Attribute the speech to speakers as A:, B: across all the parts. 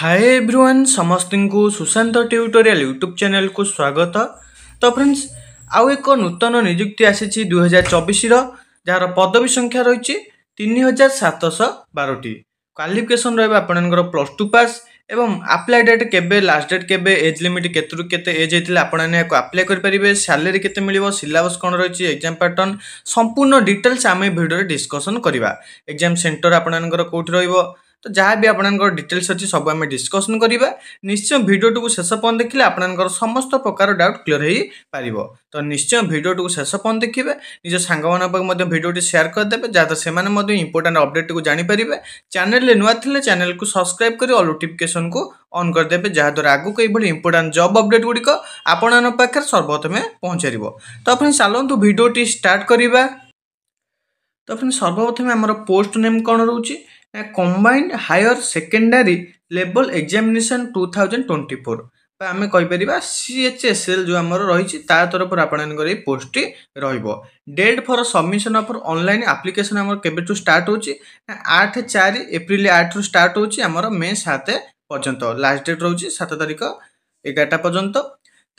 A: ହାଏ everyone ସମସ୍ତଙ୍କୁ Sushant tutorial YouTube ଚ୍ୟାନେଲ୍କୁ ସ୍ୱାଗତ ତ ଫ୍ରେଣ୍ଡସ୍ ଆଉ ଏକ ନୂତନ ନିଯୁକ୍ତି ଆସିଛି ଦୁଇହଜାର ଚବିଶର ଯାହାର ପଦବୀ ସଂଖ୍ୟା ରହିଛି ତିନି ହଜାର ସାତଶହ ବାରଟି କ୍ୱାଲିଫିକେସନ୍ ରହିବ ଆପଣଙ୍କର ପ୍ଲସ୍ ଟୁ ପାସ୍ ଏବଂ ଆପ୍ଲାଏ ଡେଟ୍ କେବେ ଲାଷ୍ଟ ଡେଟ୍ କେବେ ଏଜ୍ ଲିମିଟ୍ କେତେରୁ କେତେ ଏଜ୍ ହେଇଥିଲେ ଆପଣମାନେ ଏହାକୁ ଆପ୍ଲାଏ କରିପାରିବେ ସାଲେରୀ କେତେ ମିଳିବ ସିଲାବସ୍ କ'ଣ ରହିଛି ଏକ୍ଜାମ୍ ପ୍ୟାଟର୍ନ ସମ୍ପୂର୍ଣ୍ଣ ଡିଟେଲ୍ସ ଆମେ ଭିଡ଼ିଓରେ ଡିସ୍କସନ୍ କରିବା ଏକ୍ଜାମ୍ ସେଣ୍ଟର ଆପଣମାନଙ୍କର କେଉଁଠି ରହିବ ତ ଯାହା ବି ଆପଣଙ୍କର ଡିଟେଲ୍ସ ଅଛି ସବୁ ଆମେ ଡିସ୍କସନ୍ କରିବା ନିଶ୍ଚୟ ଭିଡ଼ିଓଟିକୁ ଶେଷ ପର୍ଯ୍ୟନ୍ତ ଦେଖିଲେ ଆପଣଙ୍କର ସମସ୍ତ ପ୍ରକାର ଡାଉଟ୍ କ୍ଲିଅର୍ ହୋଇପାରିବ ତ ନିଶ୍ଚୟ ଭିଡ଼ିଓଟିକୁ ଶେଷ ପର୍ଯ୍ୟନ୍ତ ଦେଖିବେ ନିଜ ସାଙ୍ଗମାନଙ୍କ ପାଖକୁ ମଧ୍ୟ ଭିଡ଼ିଓଟି ସେୟାର କରିଦେବେ ଯାହାଦ୍ୱାରା ସେମାନେ ମଧ୍ୟ ଇମ୍ପୋର୍ଟାଣ୍ଟ ଅପଡ଼େଟ୍ଟିକୁ ଜାଣିପାରିବେ ଚ୍ୟାନେଲରେ ନୂଆ ଥିଲେ ଚ୍ୟାନେଲକୁ ସବସ୍କ୍ରାଇବ୍ କରି ଅଲ୍ ନୋଟିଫିକେସନ୍କୁ ଅନ୍ କରିଦେବେ ଯାହାଦ୍ୱାରା ଆଗକୁ ଏଇଭଳି ଇମ୍ପୋର୍ଟାଣ୍ଟ ଜବ୍ ଅପଡ଼େଟ୍ ଗୁଡ଼ିକ ଆପଣମାନଙ୍କ ପାଖରେ ସର୍ବପ୍ରଥମେ ପହଞ୍ଚାରିବ ତ ଆପଣ ଚାଲନ୍ତୁ ଭିଡ଼ିଓଟି ଷ୍ଟାର୍ଟ କରିବା ତ ଆପଣ ସର୍ବପ୍ରଥମେ ଆମର ପୋଷ୍ଟ ନେମ୍ କ'ଣ ରହୁଛି a combined higher secondary level examination 2024 বা ଆମେ କହିପାରିବା ସିଏଚ୍ଏସ୍ଏଲ୍ ଯେଉଁ ଆମର ରହିଛି ତା ତରଫରୁ ଆପଣମାନଙ୍କର ଏଇ ପୋଷ୍ଟଟି ରହିବ date for submission of online application ଆମର କେବେଠୁ ଷ୍ଟାର୍ଟ ହେଉଛି ଆଠ ଚାରି ଏପ୍ରିଲ ଆଠରୁ ଷ୍ଟାର୍ଟ ହେଉଛି ଆମର ମେ ସାତ ପର୍ଯ୍ୟନ୍ତ ଲାଷ୍ଟ ଡେଟ୍ ରହୁଛି ସାତ ତାରିଖ ଏଗାରଟା ପର୍ଯ୍ୟନ୍ତ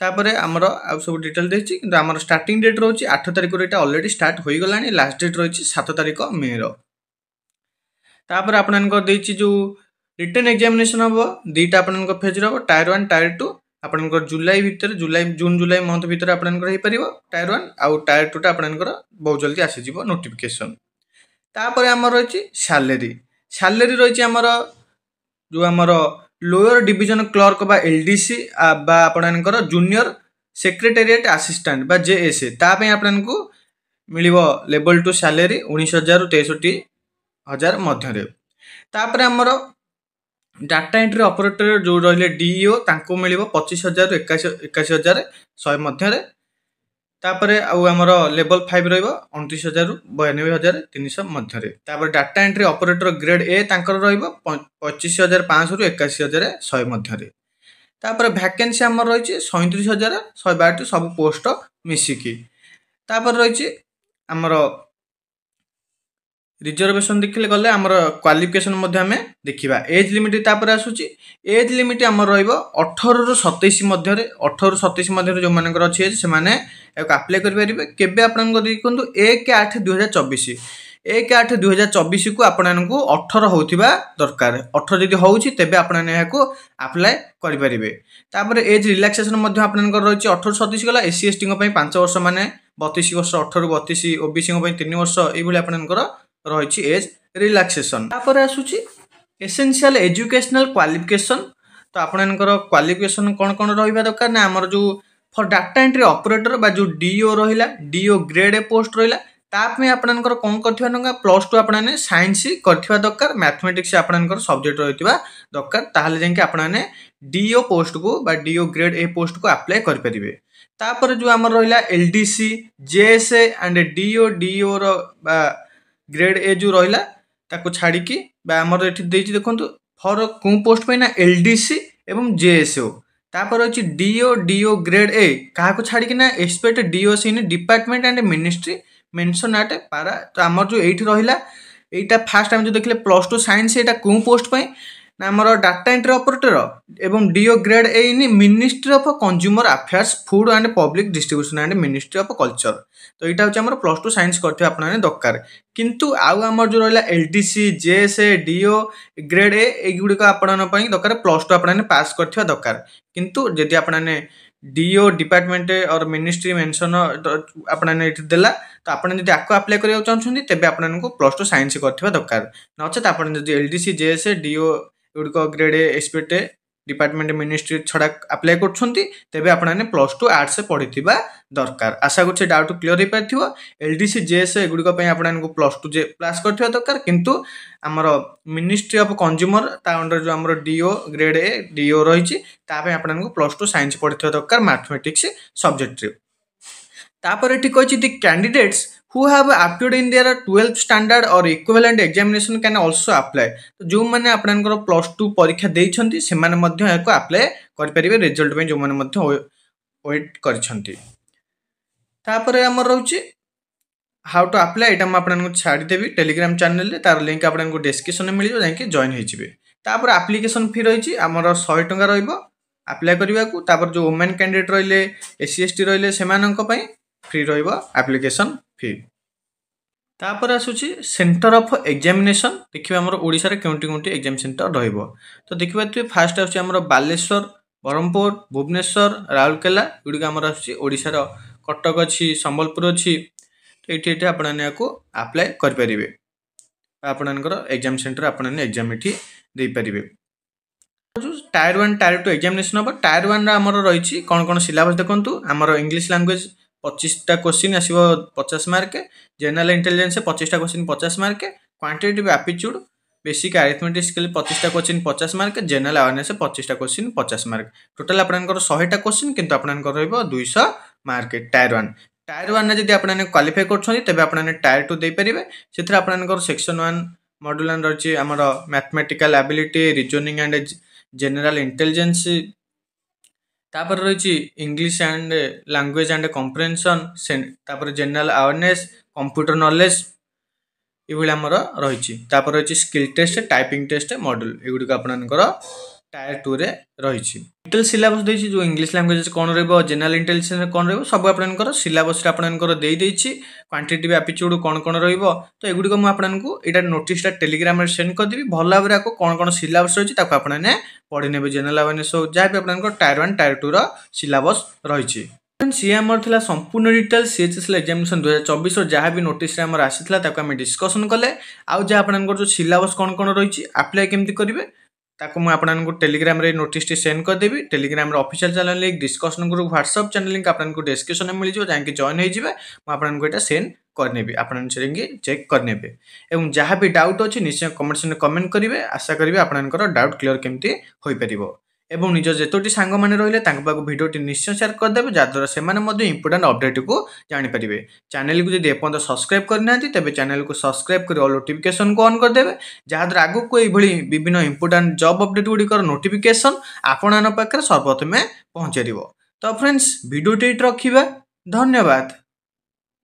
A: ତାପରେ ଆମର ଆଉ ସବୁ ଡିଟେଲ୍ ଦେଇଛି କିନ୍ତୁ ଆମର ଷ୍ଟାର୍ଟିଂ ଡେଟ୍ ରହୁଛି ଆଠ ତାରିଖରୁ ଏଇଟା ଅଲରେଡ଼ି ଷ୍ଟାର୍ଟ ହୋଇଗଲାଣି ଲାଷ୍ଟ ଡେଟ୍ ରହିଛି ସାତ ତାରିଖ ମେର ତାପରେ ଆପଣଙ୍କ ଦେଇଛି ଯେଉଁ ରିଟର୍ନ ଏକ୍ଜାମିନେସନ୍ ହେବ ଦୁଇଟା ଆପଣଙ୍କ ଫେଜ୍ର ହେବ ଟାୟାର ୱାନ୍ ଟାୟାର ଟୁ ଆପଣଙ୍କର ଜୁଲାଇ ଭିତରେ ଜୁଲାଇ ଜୁନ୍ ଜୁଲାଇ ମନ୍ଥ ଭିତରେ ଆପଣଙ୍କର ହେଇପାରିବ ଟାୟାର ୱାନ୍ ଆଉ ଟାୟାର୍ ଟୁଟା ଆପଣଙ୍କର ବହୁତ ଜଲ୍ଦି ଆସିଯିବ ନୋଟିଫିକେସନ୍ ତାପରେ ଆମର ରହିଛି ସାଲେରୀ ସାଲେରୀ ରହିଛି ଆମର ଯେଉଁ ଆମର ଲୋୟର ଡିଭିଜନ୍ କ୍ଲର୍କ ବା ଏଲ୍ ଡି ସି ବା ଆପଣଙ୍କର ଜୁନିୟର ସେକ୍ରେଟେରିଏଟ୍ ଆସିଷ୍ଟାଣ୍ଟ ବା ଏ ତା ପାଇଁ ଆପଣଙ୍କୁ ମିଳିବ ଲେବଲ୍ ଟୁ ସାଲେରୀ ଉଣେଇଶ ହଜାରରୁ ତେଷଠି ହଜାର ମଧ୍ୟରେ ତାପରେ ଆମର ଡାଟା ଏଣ୍ଟ୍ରି ଅପରେଟର ଯେଉଁ ରହିଲେ ଡିଇଓ ତାଙ୍କୁ ମିଳିବ ପଚିଶ ହଜାରରୁ ଏକାଶୀ ଏକାଶୀ ହଜାର ଶହେ ମଧ୍ୟରେ ତାପରେ ଆଉ ଆମର ଲେବଲ୍ ଫାଇଭ୍ ରହିବ ଅଣତିରିଶ ହଜାରରୁ ବୟାନବେ ହଜାର ତିନିଶହ ମଧ୍ୟରେ ତାପରେ data entry operator grade A ତାଙ୍କର ରହିବ ପଚିଶ ହଜାର ପାଞ୍ଚଶହରୁ ଏକାଅଶୀ ହଜାର ଶହେ ମଧ୍ୟରେ ତାପରେ ଭ୍ୟାକେନ୍ସି ଆମର ରହିଛି ସଇଁତିରିଶ ହଜାର ଶହେ ବାରଟି ସବୁ ପୋଷ୍ଟ ମିଶିକି ତାପରେ ରହିଛି ଆମର ରିଜର୍ଭେସନ୍ ଦେଖିଲେ ଗଲେ ଆମର କ୍ୱାଲିଫିକେସନ୍ ମଧ୍ୟ ଆମେ ଦେଖିବା ଏଜ୍ ଲିମିଟ୍ ତାପରେ ଆସୁଛି ଏଜ୍ ଲିମିଟ୍ ଆମର ରହିବ ଅଠରରୁ ସତେଇଶ ମଧ୍ୟରେ ଅଠରରୁ ସତେଇଶ ମଧ୍ୟରେ ଯେଉଁମାନଙ୍କର ଅଛି ଏଜ୍ ସେମାନେ ଏହାକୁ ଆପ୍ଲାଏ କରିପାରିବେ କେବେ ଆପଣଙ୍କ ଦେଖନ୍ତୁ ଏକ ଆଠ ଦୁଇହଜାର ଚବିଶ ଏକ ଆଠ ଦୁଇହଜାର ଚବିଶକୁ ଆପଣମାନଙ୍କୁ ଅଠର ହେଉଥିବା ଦରକାର ଅଠର ଯଦି ହେଉଛି ତେବେ ଆପଣମାନେ ଏହାକୁ ଆପ୍ଲାଏ କରିପାରିବେ ତାପରେ ଏଜ୍ ରିଲାକ୍ସେସନ୍ ମଧ୍ୟ ଆପଣଙ୍କର ରହିଛି ଅଠରରୁ ସତେଇଶ ଗଲା ଏସ୍ ସି ଏସ୍ଟିଙ୍କ ପାଇଁ ପାଞ୍ଚ ବର୍ଷ ମାନେ ବତିଶ ବର୍ଷ ଅଠରରୁ ବତିଶ ଓବିସିଙ୍କ ପାଇଁ ତିନି ବର୍ଷ ଏଇଭଳି ଆପଣଙ୍କର ରହିଛି ଏଜ୍ ରିଲାକ୍ସେସନ୍ ତାପରେ ଆସୁଛି ଏସେନ୍ସିଆଲ୍ ଏଜୁକେସନାଲ୍ କ୍ୱାଲିଫିକେସନ୍ ତ ଆପଣଙ୍କର କ୍ୱାଲିଫିକେସନ୍ କ'ଣ କ'ଣ ରହିବା ଦରକାର ନା ଆମର ଯେଉଁ ଫର୍ ଡାଟା ଏଣ୍ଟ୍ରି ଅପରେଟର ବା ଯେଉଁ ଡିଓ ରହିଲା ଡିଓ ଗ୍ରେଡ୍ ଏ ପୋଷ୍ଟ ରହିଲା ତା ପାଇଁ ଆପଣଙ୍କର କ'ଣ କରିଥିବା ଟଙ୍କା ପ୍ଲସ୍ ଟୁ ଆପଣମାନେ ସାଇନ୍ସ କରିଥିବା ଦରକାର ମ୍ୟାଥମେଟିକ୍ସ ଆପଣଙ୍କର ସବଜେକ୍ଟ ରହିଥିବା ଦରକାର ତାହେଲେ ଯାଇକି ଆପଣମାନେ ଡିଓ ପୋଷ୍ଟକୁ ବା ଡିଓ ଗ୍ରେଡ୍ ଏ ପୋଷ୍ଟକୁ ଆପ୍ଲାଏ କରିପାରିବେ ତାପରେ ଯେଉଁ ଆମର ରହିଲା L D C JSA and DO ଡିଓର ବା ଗ୍ରେଡ୍ ଏ ଯେଉଁ ରହିଲା ତାକୁ ଛାଡ଼ିକି ବା ଆମର ଏଠି ଦେଇଛି ଦେଖନ୍ତୁ ଫର କେଉଁ ପୋଷ୍ଟ ପାଇଁ ନା ଏଲ୍ ଡି ସି ଏବଂ ଜେଏସ୍ଓ ତାପରେ ଅଛି ଡିଓ ଡିଓ ଗ୍ରେଡ୍ ଏ କାହାକୁ ଛାଡ଼ିକି ନା ଏକ୍ସପେକ୍ଟ ଡିଓ ସିନ୍ department and ministry mention at para ତ ଆମର ଯେଉଁ ଏଇଠି ରହିଲା ଏଇଟା ଫାର୍ଷ୍ଟ ଆମେ ଯେଉଁ ଦେଖିଲେ ପ୍ଲସ୍ ଟୁ ସାଇନ୍ସ ଏଇଟା କେଉଁ ପୋଷ୍ଟ ପାଇଁ ଆମର ଡାଟା ଏଣ୍ଟ୍ରି ଅପରେଟର ଏବଂ ଡିଓ ଗ୍ରେଡ୍ ଏଇନି ministry of consumer affairs food and public distribution and ministry of culture ତ ଏଇଟା ହେଉଛି ଆମର ପ୍ଲସ୍ ଟୁ ସାଇନ୍ସ କରିଥିବା ଆପଣମାନେ ଦରକାର କିନ୍ତୁ ଆଉ ଆମର ଯେଉଁ ରହିଲା L D C JSA DO grade A ଏଗୁଡ଼ିକ ଆପଣମାନଙ୍କ ପାଇଁ ଦରକାର ପ୍ଲସ୍ ଟୁ ଆପଣମାନେ ପାସ୍ କରିଥିବା ଦରକାର କିନ୍ତୁ ଯଦି ଆପଣମାନେ ডিও ডিপার্টমেন্টে অর মিনিষ্ট্রি মেনশন আপনার এটি দেলা তো আপনার যদি আকু আপ্লাই করা চাহুন তেবে আপনার প্লস টু সাইন্স করা দরকার নচেত আপনার যদি এলডিসি জেএসএ ডিও ଏଗୁଡ଼ିକ ଗ୍ରେଡ୍ ଏସ୍ପିଟେ ডিপার্টমেন্ট মিনিষ্ট্রি ছড়া আপ্লাই করছেন তেমনি আপনার প্লস টু আর্টস পড়া দরকার আশা করছি ডাউট ক্লিয়ার হয়ে পারি এলডিসি জেএস এগুড়ি আপনার প্লস টু প্লাস করা দরকার কিন্তু আমার মিনিষ্ট্রি অফ কনজ্যুমর তা অন্ডর যে আমার ডিও গ্রেড এ ডিও রয়েছে তাপরে আপনার প্লস টু সাইন্স পড়া দরকার ম্যাথমেটিক্স সবজেক্টরে তারপরে এটি কইছি the candidates who have appeared in their twelve standard or equivalent examination can also apply তো যে আপনার প্লস টু পরীক্ষা দিয়েছেন সে আপ্লাই করে রেজল্ট যে ওয়েট করছেন তাপরে আমার রয়েছে হাউ টু আপ্লাই এটা আমি আপনার ছাড়ি দেবি টেলিগ্রাম চ্যানেলে তার লিঙ্ক আপনার ডেসক্রিপশনে মিলবে যাই জয়েন হয়ে যাবে তাপরে আপ্লিকেশন ফি রয়েছে আমার শহে টঙ্কা রহব আপ্লাই করা তারপর যে ওমেন ক্যান্ডিডেট রহলে এসি এসটি রহলে সেমানঙ্ক পাই ଫ୍ରି ରହିବ ଆପ୍ଲିକେସନ୍ ଫି ତାପରେ ଆସୁଛି ସେଣ୍ଟର ଅଫ୍ ଏକ୍ଜାମିନେସନ୍ ଦେଖିବା ଆମର ଓଡ଼ିଶାରେ କେଉଁଠି କେଉଁଠି ଏକ୍ଜାମ ସେଣ୍ଟର ରହିବ ତ ଦେଖିପାରୁଥିବେ ଫାଷ୍ଟ ଆସୁଛି ଆମର ବାଲେଶ୍ୱର ବ୍ରହ୍ମପୁର ଭୁବନେଶ୍ୱର ରାଉରକେଲା ଏଗୁଡ଼ିକ ଆମର ଆସୁଛି ଓଡ଼ିଶାର କଟକ ଅଛି ସମ୍ବଲପୁର ଅଛି ତ ଏଇଠି ଏଠି ଆପଣମାନେ ଏହାକୁ ଆପ୍ଲାଏ କରିପାରିବେ ଆପଣମାନଙ୍କର ଏକ୍ଜାମ ସେଣ୍ଟର ଆପଣମାନେ ଏକ୍ଜାମ ଏଠି ଦେଇପାରିବେ ଯେଉଁ tier one tier two examination ହେବ ଟାୟାର ୱାନ୍ର ଆମର ରହିଛି କ'ଣ କ'ଣ ସିଲାବସ୍ ଦେଖନ୍ତୁ ଆମର ଇଂଲିଶ ଲାଙ୍ଗୁଏଜ୍ পঁচিশটা কোশ্চিন আসব পচাশ মার্কে জেনারেল ইন্টেলিজেন্স পঁচিশটা কোশ্চিন পচাশ মার্কে quantitative aptitude basic arithmetic skill পঁচিশটা কোশ্চিন পচাশ মার্ক জেনারেল আওয়ারনেস পঁচিশটা কোশ্চিন পচাশ মার্ক টোটাল আপনার শহেটা কোশ্চিন কিন্তু আপনার রহব দুইশ মার্ক টায়ার ওয়ান টায়ার ওয়ানে যদি আপনার কোয়ালিফাই করছেন তবে আপনার টায়ার টু দিয়ে সেথে আপনার সেকশন ওয়ান মডুল রয়েছে আমার mathematical ability reasoning and general intelligence তারপরে রয়েছে English and language and comprehension তারপরে জেনারেল আওয়ারনেস কম্পিউটার নলেজ এভাবে আমার রয়েছে তারপরে রয়েছে skill test typing test model এগুড়ি আপনার টায়ার টুরে ରହିଛି ଟୋଟାଲ ସିଲାବସ୍ ଦେଇଛି ଯେଉଁ ଇଂଲିଶ ଲାଙ୍ଗୁଏଜ୍ କ'ଣ ରହିବ ଜେନେରାଲ ଇଣ୍ଟେଲିଜେନ୍ସ କ'ଣ ରହିବ ସବୁ ଆପଣଙ୍କର ସିଲାବସ୍ରେ ଆପଣଙ୍କର ଦେଇଦେଇଛି କ୍ୱାଣ୍ଟିଟିଭ୍ ଆପିଚ୍ୟୁଡ଼୍ କ'ଣ କ'ଣ ରହିବ ତ ଏଗୁଡ଼ିକ ମୁଁ ଆପଣଙ୍କୁ ଏଇଟା ନୋଟିସ୍ଟା ଟେଲିଗ୍ରାମରେ ସେଣ୍ଡ କରିଦେବି ଭଲ ଭାବରେ ଆକୁ କ'ଣ କ'ଣ ସିଲାବସ୍ ରହିଛି ତାକୁ ଆପଣମାନେ ପଢ଼ିନେବେ ଜେନେରାଲ ଆୱାରନେସ୍ ହେଉ ଯାହା ବି ଆପଣଙ୍କର ଟାୟାର ୱାନ୍ ଟାୟାର ଟୁର ସିଲାବସ୍ ରହିଛି ସିଏ ଆମର ଥିଲା ସମ୍ପୂର୍ଣ୍ଣ ଡିଟେଲ୍ ସିଏ ଆସିଲା ଏକ୍ଜାମିନେସନ୍ ଦୁଇ ହଜାର ଚବିଶର ଯାହା ବି ନୋଟିସ୍ରେ ଆମର ଆସିଥିଲା ତାକୁ ଆମେ ଡିସ୍କସନ୍ କଲେ ଆଉ ଯାହା ଆପଣଙ୍କର ଯେଉଁ ସିଲାବସ୍ କ'ଣ କ'ଣ ରହିଛି ଆପ୍ଲାଏ କେମିତି କରିବେ ତାକୁ ମୁଁ ଆପଣଙ୍କୁ ଟେଲିଗ୍ରାମରେ ନୋଟିସ୍ଟି ସେଣ୍ଡ କରିଦେବି ଟେଲିଗ୍ରାମରେ official channel link discussion group WhatsApp channel link ଆପଣଙ୍କୁ ଡେସ୍କ୍ରିପସନ୍ରେ ମିଳିଯିବ ଯାଇକି ଜଏନ୍ ହୋଇଯିବେ ମୁଁ ଆପଣଙ୍କୁ ଏଇଟା ସେଣ୍ଡ କରିନେବି ଆପଣ ଯାଇକି ଚେକ୍ କରିନେବେ ଏବଂ ଯାହା ବି ଡାଉଟ୍ ଅଛି ନିଶ୍ଚୟ କମେଣ୍ଟ ସେକ୍ସନ୍ରେ କମେଣ୍ଟ କରିବେ ଆଶା କରିବି ଆପଣଙ୍କର ଡାଉଟ୍ କ୍ଲିଅର୍ କେମିତି ହୋଇପାରିବ এবং ନିଜ ଯେତୋଟି ସାଙ୍ଗମାନେ ରହିଲେ ତାଙ୍କ ପାଖକୁ ଭିଡ଼ିଓଟି ନିଶ୍ଚୟ ସେୟାର କରିଦେବେ ଯାହାଦ୍ୱାରା ସେମାନେ ମଧ୍ୟ ଇମ୍ପୋର୍ଟାଣ୍ଟ ଅପଡ଼େଟ୍କୁ ଜାଣିପାରିବେ ଚ୍ୟାନେଲ୍କୁ ଯଦି ଏପର୍ଯ୍ୟନ୍ତ ସବସ୍କ୍ରାଇବ୍ କରିନାହାନ୍ତି ତେବେ ଚ୍ୟାନେଲ୍କୁ ସବସ୍କ୍ରାଇବ୍ କରି ଅଲ୍ ନୋଟିଫିକେସନ୍କୁ ଅନ୍ କରିଦେବେ ଯାହାଦ୍ୱାରା ଆଗକୁ ଏଇଭଳି ବିଭିନ୍ନ ଇମ୍ପୋର୍ଟାଣ୍ଟ ଜବ୍ ଅପଡ଼େଟ୍ ଗୁଡ଼ିକର ନୋଟିଫିକେସନ୍ ଆପଣମାନଙ୍କ ପାଖରେ ସର୍ବପ୍ରଥମେ ପହଞ୍ଚାଇବ ତ ଫ୍ରେଣ୍ଡସ୍ ଭିଡ଼ିଓଟି ରଖିବା ଧନ୍ୟବାଦ